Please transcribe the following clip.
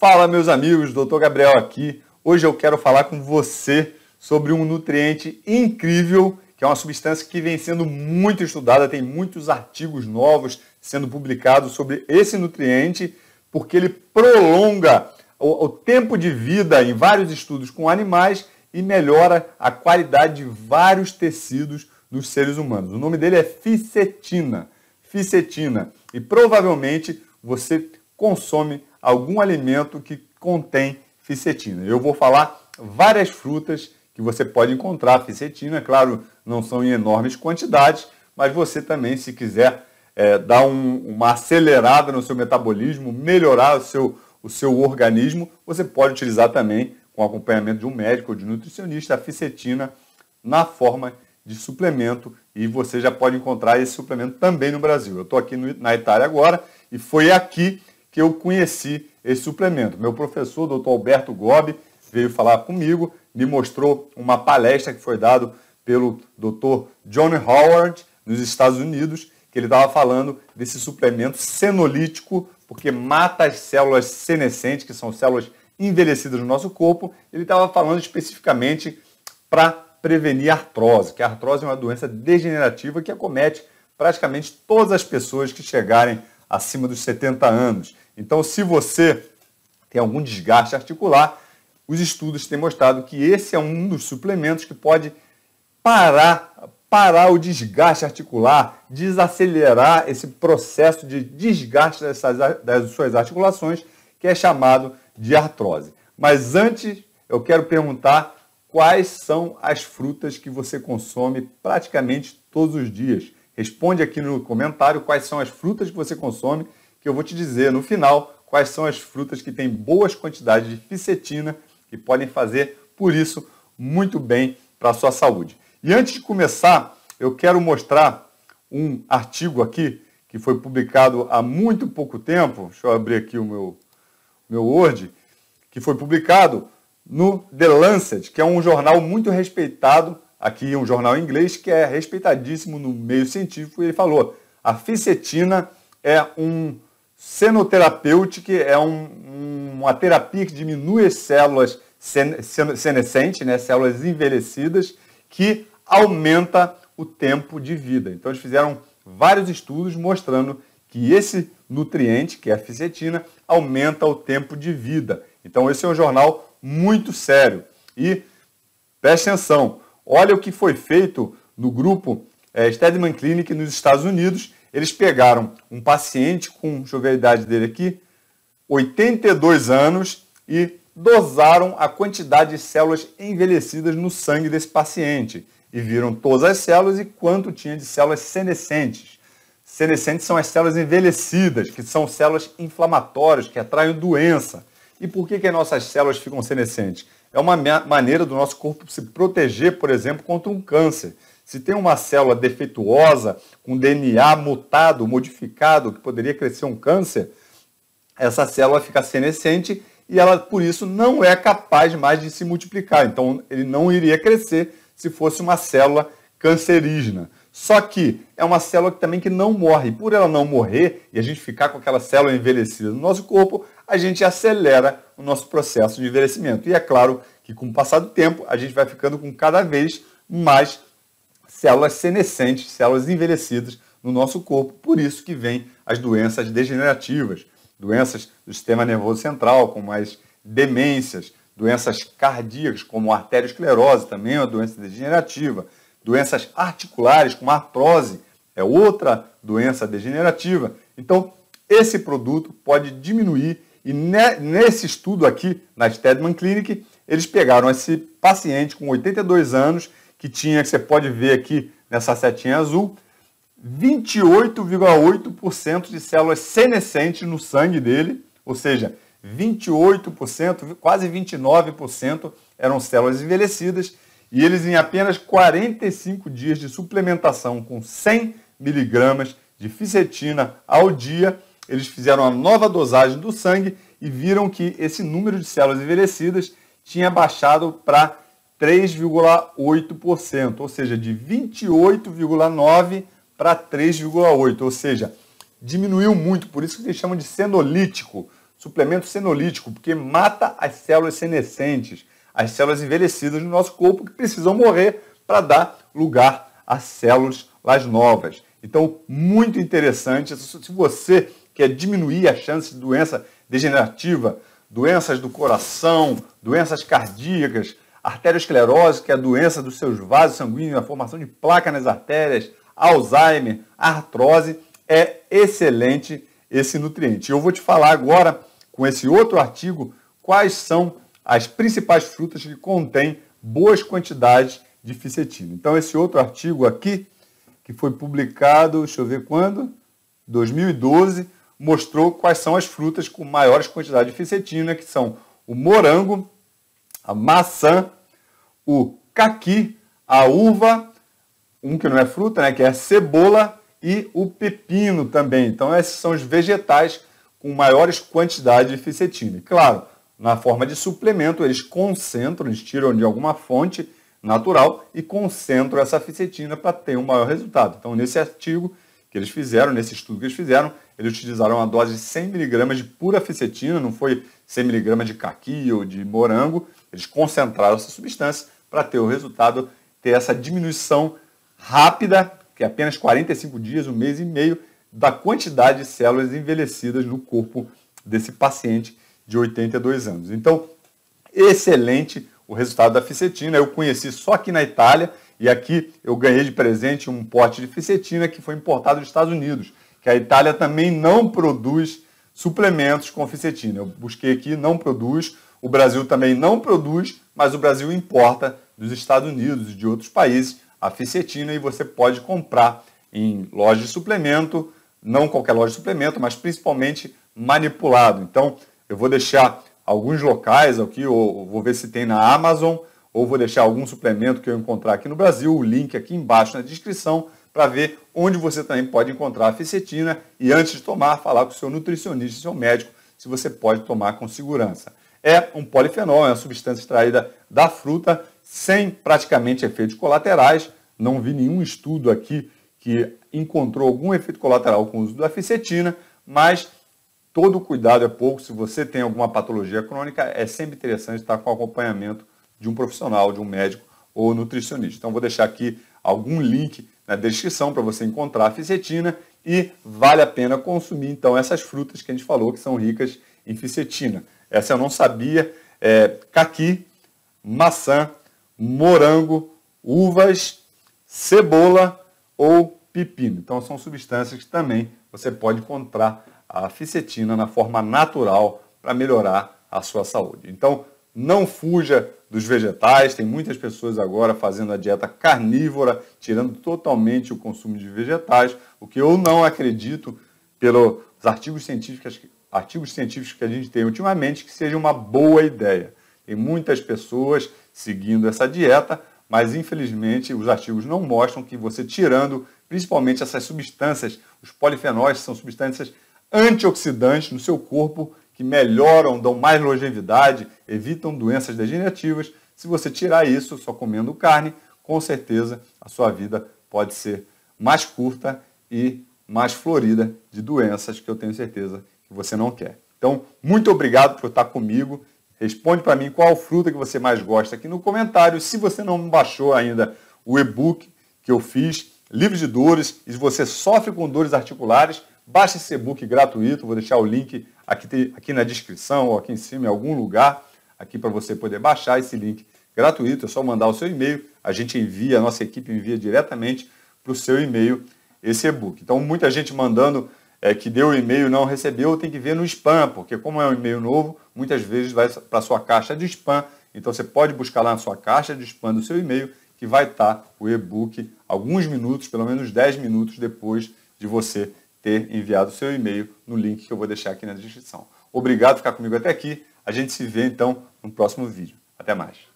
Fala, meus amigos, Dr. Gabriel aqui. Hoje eu quero falar com você sobre um nutriente incrível, que é uma substância que vem sendo muito estudada, tem muitos artigos novos sendo publicados sobre esse nutriente, porque ele prolonga o, o tempo de vida em vários estudos com animais e melhora a qualidade de vários tecidos dos seres humanos. O nome dele é fisetina. Fisetina. E provavelmente você consome algum alimento que contém ficetina. Eu vou falar várias frutas que você pode encontrar ficetina, é claro, não são em enormes quantidades, mas você também, se quiser é, dar um, uma acelerada no seu metabolismo, melhorar o seu, o seu organismo, você pode utilizar também, com acompanhamento de um médico ou de um nutricionista, a ficetina na forma de suplemento e você já pode encontrar esse suplemento também no Brasil. Eu estou aqui no, na Itália agora e foi aqui que eu conheci esse suplemento. Meu professor, Dr. Alberto Gobi, veio falar comigo, me mostrou uma palestra que foi dada pelo Dr. John Howard, nos Estados Unidos, que ele estava falando desse suplemento senolítico, porque mata as células senescentes, que são células envelhecidas no nosso corpo. Ele estava falando especificamente para prevenir artrose, que a artrose é uma doença degenerativa que acomete praticamente todas as pessoas que chegarem acima dos 70 anos. Então, se você tem algum desgaste articular, os estudos têm mostrado que esse é um dos suplementos que pode parar, parar o desgaste articular, desacelerar esse processo de desgaste dessas, das suas articulações, que é chamado de artrose. Mas antes, eu quero perguntar quais são as frutas que você consome praticamente todos os dias. Responde aqui no comentário quais são as frutas que você consome que eu vou te dizer no final quais são as frutas que têm boas quantidades de ficetina e podem fazer, por isso, muito bem para a sua saúde. E antes de começar, eu quero mostrar um artigo aqui que foi publicado há muito pouco tempo. Deixa eu abrir aqui o meu, meu Word, que foi publicado no The Lancet, que é um jornal muito respeitado, aqui um jornal inglês que é respeitadíssimo no meio científico, e ele falou: a ficetina é um Senoterapêutica é um, uma terapia que diminui as células sen, sen, senescentes, né, células envelhecidas, que aumenta o tempo de vida. Então, eles fizeram vários estudos mostrando que esse nutriente, que é a fisetina, aumenta o tempo de vida. Então, esse é um jornal muito sério. E preste atenção, olha o que foi feito no grupo é, Stedman Clinic nos Estados Unidos, eles pegaram um paciente com, deixa eu ver a idade dele aqui, 82 anos e dosaram a quantidade de células envelhecidas no sangue desse paciente e viram todas as células e quanto tinha de células senescentes. Senescentes são as células envelhecidas, que são células inflamatórias, que atraem doença. E por que, que as nossas células ficam senescentes? É uma maneira do nosso corpo se proteger, por exemplo, contra um câncer. Se tem uma célula defeituosa, com DNA mutado, modificado, que poderia crescer um câncer, essa célula fica senescente e ela, por isso, não é capaz mais de se multiplicar. Então, ele não iria crescer se fosse uma célula cancerígena. Só que é uma célula que, também que não morre. por ela não morrer e a gente ficar com aquela célula envelhecida no nosso corpo, a gente acelera o nosso processo de envelhecimento. E é claro que com o passar do tempo, a gente vai ficando com cada vez mais células senescentes, células envelhecidas no nosso corpo. Por isso que vem as doenças degenerativas, doenças do sistema nervoso central, como as demências, doenças cardíacas, como a arteriosclerose, também é uma doença degenerativa, doenças articulares, como a artrose, é outra doença degenerativa. Então, esse produto pode diminuir e nesse estudo aqui, na Stedman Clinic, eles pegaram esse paciente com 82 anos que tinha, que você pode ver aqui nessa setinha azul, 28,8% de células senescentes no sangue dele, ou seja, 28%, quase 29% eram células envelhecidas, e eles em apenas 45 dias de suplementação com 100 miligramas de fisetina ao dia, eles fizeram a nova dosagem do sangue e viram que esse número de células envelhecidas tinha baixado para 3,8%, ou seja, de 28,9% para 3,8%, ou seja, diminuiu muito, por isso que eles chamam de senolítico, suplemento senolítico, porque mata as células senescentes, as células envelhecidas no nosso corpo que precisam morrer para dar lugar a células novas. Então, muito interessante, se você quer diminuir a chance de doença degenerativa, doenças do coração, doenças cardíacas, arteriosclerose, que é a doença dos seus vasos sanguíneos, a formação de placa nas artérias, Alzheimer, artrose, é excelente esse nutriente. Eu vou te falar agora, com esse outro artigo, quais são as principais frutas que contêm boas quantidades de ficetina. Então, esse outro artigo aqui, que foi publicado, deixa eu ver quando, 2012, mostrou quais são as frutas com maiores quantidades de ficetina, que são o morango, a maçã, o caqui, a uva, um que não é fruta, né, que é a cebola e o pepino também. Então esses são os vegetais com maiores quantidades de ficetina. Claro, na forma de suplemento, eles concentram, eles tiram de alguma fonte natural e concentram essa ficetina para ter um maior resultado. Então, nesse artigo que eles fizeram, nesse estudo que eles fizeram, eles utilizaram uma dose de 100 mg de pura ficetina, não foi 100 mg de caqui ou de morango, eles concentraram essa substância para ter o resultado, ter essa diminuição rápida, que é apenas 45 dias, um mês e meio, da quantidade de células envelhecidas no corpo desse paciente de 82 anos. Então, excelente o resultado da fisetina. Eu conheci só aqui na Itália e aqui eu ganhei de presente um pote de fisetina que foi importado dos Estados Unidos, que a Itália também não produz suplementos com fisetina. Eu busquei aqui, não produz. O Brasil também não produz, mas o Brasil importa dos Estados Unidos e de outros países a ficetina e você pode comprar em loja de suplemento, não qualquer loja de suplemento, mas principalmente manipulado. Então, eu vou deixar alguns locais aqui, ou vou ver se tem na Amazon, ou vou deixar algum suplemento que eu encontrar aqui no Brasil, o link aqui embaixo na descrição, para ver onde você também pode encontrar a ficetina e antes de tomar, falar com o seu nutricionista, seu médico, se você pode tomar com segurança é um polifenol, é uma substância extraída da fruta sem praticamente efeitos colaterais. Não vi nenhum estudo aqui que encontrou algum efeito colateral com o uso da ficetina, mas todo cuidado é pouco. Se você tem alguma patologia crônica, é sempre interessante estar com acompanhamento de um profissional, de um médico ou nutricionista. Então, vou deixar aqui algum link na descrição para você encontrar a ficetina e vale a pena consumir então essas frutas que a gente falou que são ricas em ficetina. Essa eu não sabia. É, caqui, maçã, morango, uvas, cebola ou pepino. Então são substâncias que também você pode encontrar a ficetina na forma natural para melhorar a sua saúde. Então não fuja dos vegetais. Tem muitas pessoas agora fazendo a dieta carnívora, tirando totalmente o consumo de vegetais, o que eu não acredito pelos artigos científicos artigos científicos que a gente tem ultimamente que seja uma boa ideia. Tem muitas pessoas seguindo essa dieta, mas infelizmente os artigos não mostram que você tirando principalmente essas substâncias, os polifenóis, são substâncias antioxidantes no seu corpo que melhoram, dão mais longevidade, evitam doenças degenerativas. Se você tirar isso só comendo carne, com certeza a sua vida pode ser mais curta e mais florida de doenças que eu tenho certeza que você não quer. Então, muito obrigado por estar comigo. Responde para mim qual fruta que você mais gosta aqui no comentário. Se você não baixou ainda o e-book que eu fiz, livre de dores, e você sofre com dores articulares, baixe esse e-book gratuito. Vou deixar o link aqui, aqui na descrição ou aqui em cima, em algum lugar, aqui para você poder baixar esse link gratuito. É só mandar o seu e-mail. A gente envia, a nossa equipe envia diretamente para o seu e-mail esse e-book. Então, muita gente mandando é, que deu o e-mail e não recebeu, tem que ver no spam, porque como é um e-mail novo, muitas vezes vai para a sua caixa de spam. Então você pode buscar lá na sua caixa de spam do seu e-mail, que vai estar tá o e-book alguns minutos, pelo menos 10 minutos depois de você ter enviado o seu e-mail no link que eu vou deixar aqui na descrição. Obrigado por ficar comigo até aqui. A gente se vê então no próximo vídeo. Até mais.